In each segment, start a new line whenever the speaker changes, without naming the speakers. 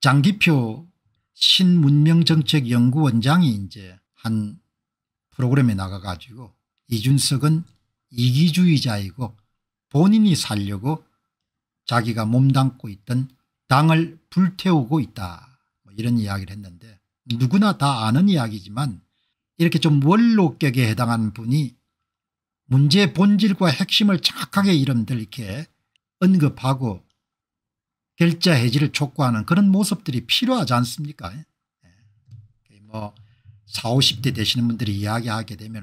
장기표 신문명정책연구원장이 이제 한 프로그램에 나가가지고 이준석은 이기주의자이고 본인이 살려고 자기가 몸담고 있던 당을 불태우고 있다 뭐 이런 이야기를 했는데 누구나 다 아는 이야기지만 이렇게 좀 원로격에 해당하는 분이 문제의 본질과 핵심을 정확하게 이름들 이렇게 언급하고 결자 해지를 촉구하는 그런 모습들이 필요하지 않습니까 예. 예. 뭐4 50대 되시는 분들이 이야기하게 되면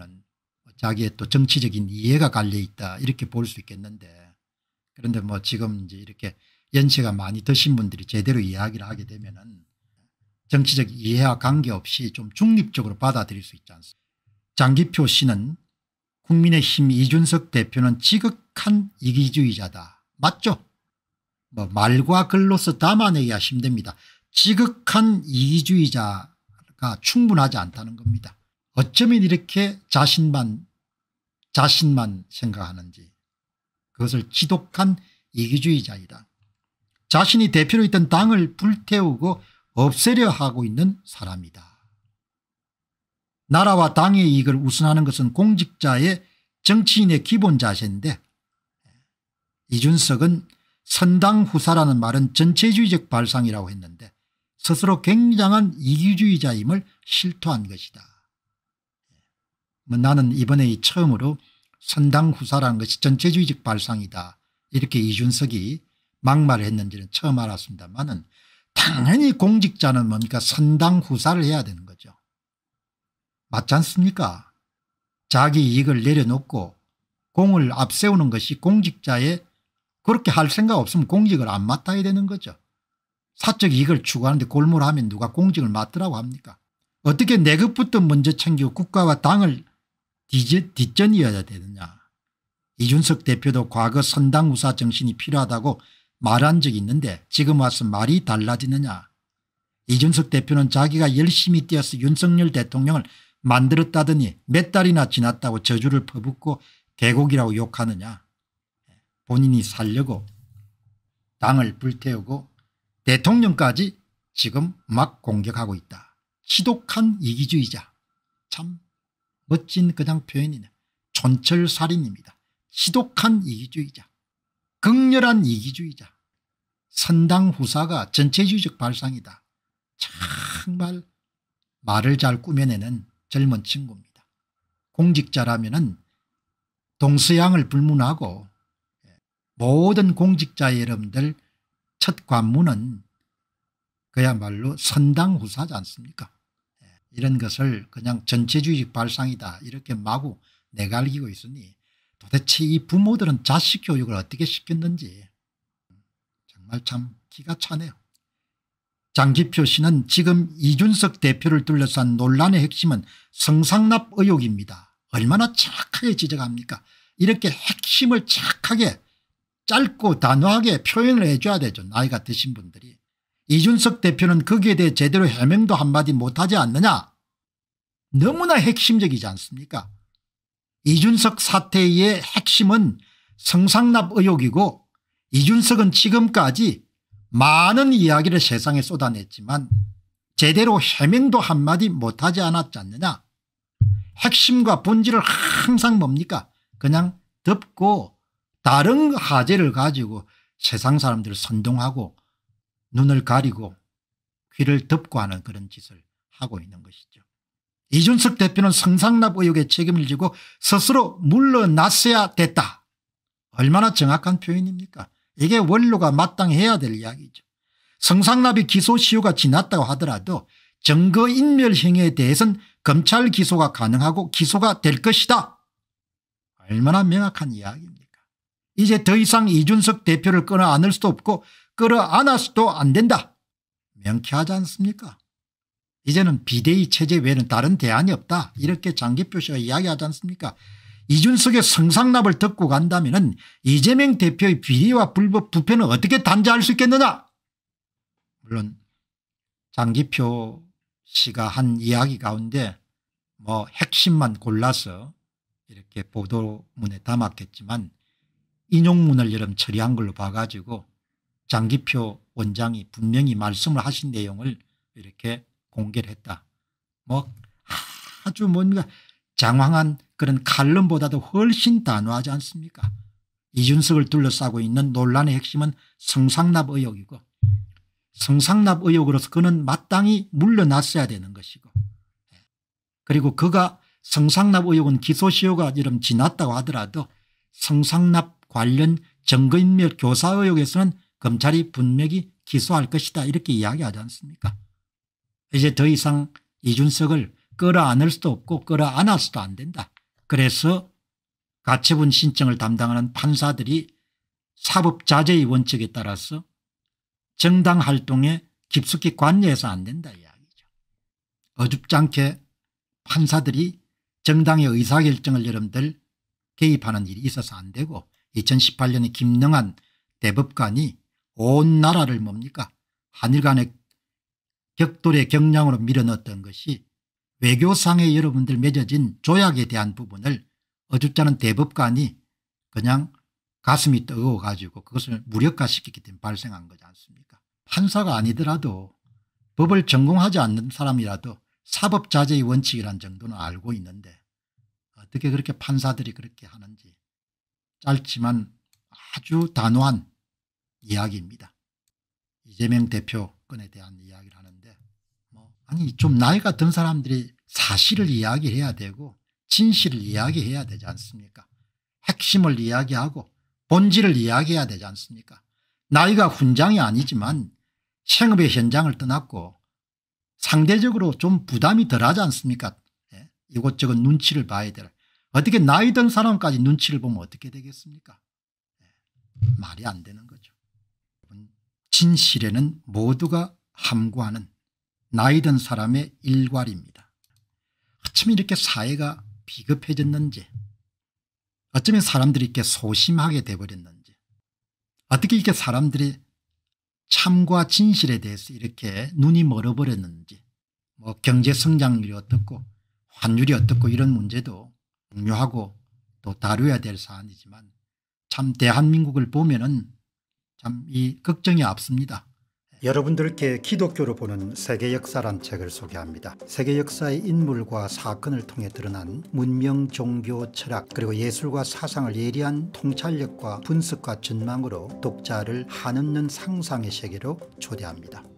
뭐 자기의 또 정치적인 이해가 갈려있다 이렇게 볼 수 있겠는데 그런데 뭐 지금 이제 이렇게 연세가 많이 드신 분들이 제대로 이야기를 하게 되면 정치적 이해와 관계없이 좀 중립적으로 받아들일 수 있지 않습니까 장기표 씨는 국민의힘 이준석 대표는 지극한 이기주의자다. 맞죠? 뭐 말과 글로서 담아내야 하시면 됩니다. 지극한 이기주의자가 충분하지 않다는 겁니다. 어쩌면 이렇게 자신만 자신만 생각하는지 그것을 지독한 이기주의자이다. 자신이 대표로 있던 당을 불태우고 없애려 하고 있는 사람이다. 나라와 당의 이익을 우선하는 것은 공직자의 정치인의 기본 자세인데 이준석은 선당후사라는 말은 전체주의적 발상이라고 했는데 스스로 굉장한 이기주의자임을 실토한 것이다. 뭐 나는 이번에 처음으로 선당후사라는 것이 전체주의적 발상이다 이렇게 이준석이 막말을 했는지는 처음 알았습니다만 당연히 공직자는 뭡니까 선당후사를 해야 되는 거죠. 맞지 않습니까? 자기 이익을 내려놓고 공을 앞세우는 것이 공직자의 그렇게 할 생각 없으면 공직을 안 맡아야 되는 거죠. 사적 이익을 추구하는데 골몰하면 누가 공직을 맡으라고 합니까? 어떻게 내급부터 먼저 챙기고 국가와 당을 뒷전이어야 되느냐. 이준석 대표도 과거 선당우사 정신이 필요하다고 말한 적이 있는데 지금 와서 말이 달라지느냐. 이준석 대표는 자기가 열심히 뛰어서 윤석열 대통령을 만들었다더니 몇 달이나 지났다고 저주를 퍼붓고 대곡이라고 욕하느냐. 본인이 살려고 당을 불태우고 대통령까지 지금 막 공격하고 있다. 시독한 이기주의자. 참 멋진 그냥 표현이네. 촌철살인입니다. 시독한 이기주의자. 극렬한 이기주의자. 선당 후사가 전체주의적 발상이다. 정말 말을 잘 꾸며내는 젊은 친구입니다. 공직자라면 동서양을 불문하고 모든 공직자 여러분들 첫 관문은 그야말로 선당 후사지 않습니까 예, 이런 것을 그냥 전체주의 발상이다 이렇게 마구 내갈기고 있으니 도대체 이 부모들은 자식 교육을 어떻게 시켰는지 정말 참 기가 차네요. 장지표 씨는 지금 이준석 대표를 둘러싼 논란의 핵심은 성상납 의혹입니다. 얼마나 착하게 지적합니까 이렇게 핵심을 착하게 짧고 단호하게 표현을 해줘야 되죠. 나이가 드신 분들이. 이준석 대표는 거기에 대해 제대로 해명도 한마디 못하지 않느냐. 너무나 핵심적이지 않습니까? 이준석 사태의 핵심은 성상납 의혹이고 이준석은 지금까지 많은 이야기를 세상에 쏟아냈지만 제대로 해명도 한마디 못하지 않았지 않느냐. 핵심과 본질을 항상 뭡니까? 그냥 덮고 다른 화제를 가지고 세상 사람들을 선동하고 눈을 가리고 귀를 덮고 하는 그런 짓을 하고 있는 것이죠. 이준석 대표는 성상납 의혹에 책임을 지고 스스로 물러났어야 됐다. 얼마나 정확한 표현입니까? 이게 원로가 마땅해야 될 이야기죠. 성상납의 기소시효가 지났다고 하더라도 증거인멸 행위에 대해서는 검찰 기소가 가능하고 기소가 될 것이다. 얼마나 명확한 이야기입니까? 이제 더 이상 이준석 대표를 끌어안을 수도 없고 끌어안아서도 안 된다. 명쾌하지 않습니까 이제는 비대위 체제 외에는 다른 대안이 없다 이렇게 장기표 씨가 이야기하지 않습니까 이준석의 성상납을 듣고 간다면 이재명 대표의 비리와 불법 부패는 어떻게 단죄할 수 있겠느냐 물론 장기표 씨가 한 이야기 가운데 뭐 핵심만 골라서 이렇게 보도문에 담았겠지만 인용문을 여름 처리한 걸로 봐가지고 장기표 원장이 분명히 말씀을 하신 내용을 이렇게 공개를 했다. 뭐 아주 뭔가 장황한 그런 칼럼보다도 훨씬 단호하지 않습니까? 이준석을 둘러싸고 있는 논란의 핵심은 성상납 의혹이고 성상납 의혹으로서 그는 마땅히 물러났어야 되는 것이고 그리고 그가 성상납 의혹은 기소시효가 지났다고 하더라도 성상납 관련 증거인멸 교사 의혹에서는 검찰이 분명히 기소할 것이다 이렇게 이야기하지 않습니까 이제 더 이상 이준석을 끌어안을 수도 없고 끌어안을 수도 안 된다. 그래서 가처분 신청을 담당하는 판사들이 사법자제의 원칙에 따라서 정당 활동에 깊숙이 관여해서 안 된다 이야기죠. 어줍지 않게 판사들이 정당의 의사결정을 여러분들 개입하는 일이 있어서 안 되고 2018년에 김능한 대법관이 온 나라를 뭡니까 한일 간의 격돌의 경량으로 밀어넣었던 것이 외교상의 여러분들 맺어진 조약에 대한 부분을 어줍잖은 대법관이 그냥 가슴이 뜨거워 가지고 그것을 무력화시키기 때문에 발생한 거지 않습니까 판사가 아니더라도 법을 전공하지 않는 사람이라도 사법자재의 원칙이란 정도는 알고 있는데 어떻게 그렇게 판사들이 그렇게 하는지 짧지만 아주 단호한 이야기입니다. 이재명 대표건에 대한 이야기를 하는데 뭐 아니 좀 나이가 든 사람들이 사실을 이야기해야 되고 진실을 이야기해야 되지 않습니까 핵심을 이야기하고 본질을 이야기해야 되지 않습니까 나이가 훈장이 아니지만 생업의 현장을 떠났고 상대적으로 좀 부담이 덜하지 않습니까 예? 이곳저곳 눈치를 봐야 될 어떻게 나이 든 사람까지 눈치를 보면 어떻게 되겠습니까? 예, 말이 안 되는 거죠. 진실에는 모두가 함구하는 나이 든 사람의 일괄입니다. 어쩜 이렇게 사회가 비급해졌는지 어쩌면 사람들이 이렇게 소심하게 돼버렸는지 어떻게 이렇게 사람들이 참과 진실에 대해서 이렇게 눈이 멀어버렸는지 뭐 경제성장률이 어떻고 환율이 어떻고 이런 문제도 중요하고 또 다뤄야 될 사안이지만 참 대한민국을 보면은 참 이 걱정이 앞섭니다. 여러분들께 기독교로 보는 세계 역사란 책을 소개합니다. 세계 역사의 인물과 사건을 통해 드러난 문명, 종교, 철학 그리고 예술과 사상을 예리한 통찰력과 분석과 전망으로 독자를 한없는 상상의 세계로 초대합니다.